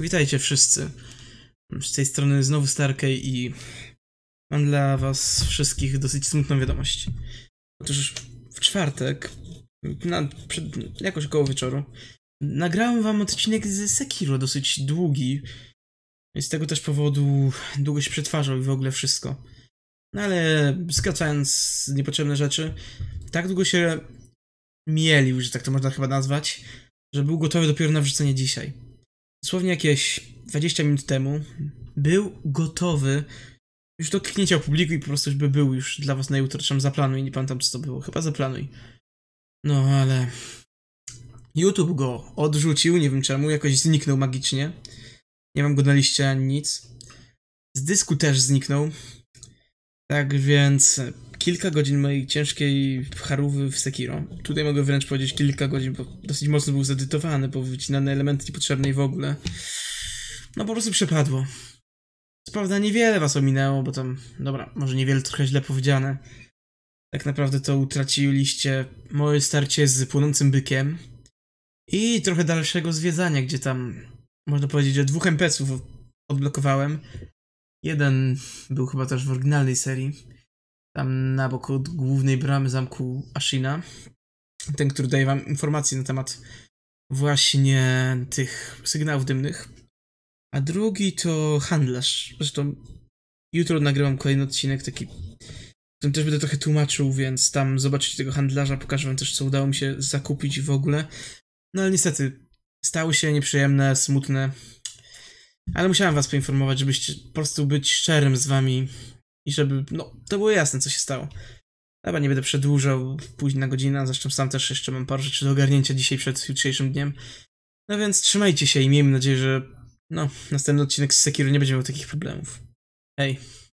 Witajcie wszyscy. Z tej strony znowu Starkej i mam dla was wszystkich dosyć smutną wiadomość. Otóż w czwartek, na, przed, jakoś koło wieczoru, nagrałem wam odcinek z Sekiro, dosyć długi. I z tego też powodu długo się przetwarzał i w ogóle wszystko. No ale skracając niepotrzebne rzeczy, tak długo się mielił, że tak to można chyba nazwać, że był gotowy dopiero na wrzucenie dzisiaj dosłownie jakieś 20 minut temu, był gotowy już do kliknięcia i po prostu, żeby był już dla was na jutro, zaplanuj, nie pamiętam co to było, chyba zaplanuj. No ale... YouTube go odrzucił, nie wiem czemu, jakoś zniknął magicznie. Nie mam go na liście ani nic. Z dysku też zniknął. Tak więc kilka godzin mojej ciężkiej charówy w Sekiro. Tutaj mogę wręcz powiedzieć kilka godzin, bo dosyć mocno był zedytowany, bo wycinane elementy i w ogóle. No po prostu przepadło. Prawda, niewiele was ominęło, bo tam, dobra, może niewiele trochę źle powiedziane. Tak naprawdę to utraciliście moje starcie z płonącym bykiem i trochę dalszego zwiedzania, gdzie tam, można powiedzieć, że dwóch NPC-ów odblokowałem. Jeden był chyba też w oryginalnej serii tam na boku głównej bramy zamku Ashina. Ten, który daje wam informacje na temat właśnie tych sygnałów dymnych. A drugi to handlarz. Zresztą jutro nagrywam kolejny odcinek taki, którym też będę trochę tłumaczył, więc tam zobaczycie tego handlarza, pokażę wam też, co udało mi się zakupić w ogóle. No ale niestety, stały się nieprzyjemne, smutne. Ale musiałem was poinformować, żebyście po prostu być szczerym z wami i żeby, no, to było jasne, co się stało. Chyba nie będę przedłużał, późna godzina, zresztą sam też jeszcze mam parę rzeczy do ogarnięcia dzisiaj przed jutrzejszym dniem. No więc trzymajcie się i miejmy nadzieję, że no, następny odcinek z Sekiro nie będzie miał takich problemów. Hej.